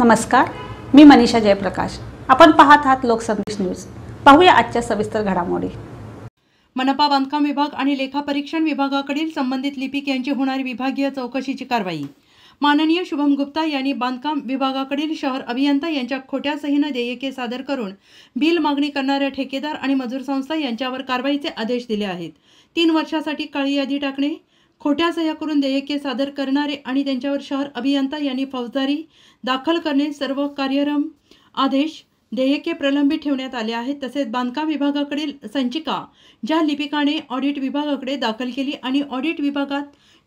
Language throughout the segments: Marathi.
नमस्कार मी मनीषा जयप्रकाश आपण पाहत आहात लोकसंदेश न्यूज पाहूया आजच्या सविस्तर घडामोडी मनपा बांधकाम विभाग आणि लेखापरीक्षण विभागाकडील संबंधित लिपिक यांची होणारी विभागीय चौकशीची कारवाई माननीय शुभम गुप्ता यांनी बांधकाम विभागाकडील शहर अभियंता यांच्या खोट्या सहीनं देयके सादर करून बिल मागणी करणाऱ्या ठेकेदार आणि मजूर संस्था यांच्यावर कारवाईचे आदेश दिले आहेत तीन वर्षासाठी काळी यादी टाकणे खोट्या सह्या करून देयके सादर करणारे आणि त्यांच्यावर शहर अभियंता यांनी फौजदारी दाखल करणे सर्व कार्यरम आदेश देयके प्रलंबित ठेवण्यात आले आहेत तसेच बांधकाम विभागाकडील संचिका ज्या लिपिकाने ऑडिट विभागाकडे दाखल केली आणि ऑडिट विभागात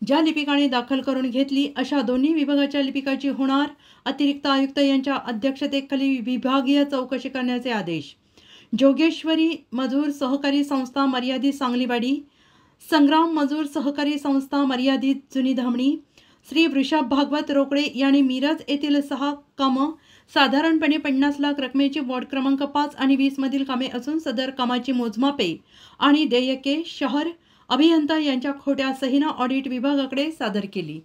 ज्या लिपिकाने दाखल करून घेतली अशा दोन्ही विभागाच्या लिपिकाची होणार अतिरिक्त आयुक्त यांच्या अध्यक्षतेखाली विभागीय चौकशी करण्याचे आदेश जोगेश्वरी मधूर सहकारी संस्था मर्यादित सांगलीवाडी संग्राम मजूर सहकारी संस्था मर्यादित जुनी धामणी श्री वृषभ भागवत रोकडे यांनी मिरज येथील सहा कामं साधारणपणे पन्नास लाख रकमेची वॉर्ड क्रमांक पाच आणि वीसमधील कामे असून सदर कामाची मोजमापे आणि देयके शहर अभियंता यांच्या खोट्या सहीना ऑडिट विभागाकडे सादर केली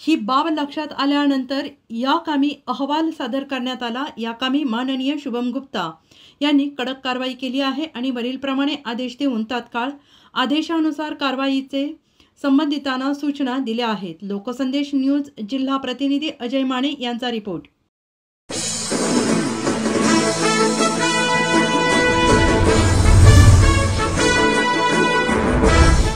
ही बाब लक्षात आल्यानंतर या कामी अहवाल सादर करण्यात आला या कामी माननीय शुभम गुप्ता यांनी कडक कारवाई केली आहे आणि वरीलप्रमाणे आदेश देऊन तात्काळ आदेशानुसार कारवाईचे संबंधितांना सूचना दिल्या आहेत लोकसंदेश न्यूज जिल्हा प्रतिनिधी अजय माने यांचा रिपोर्ट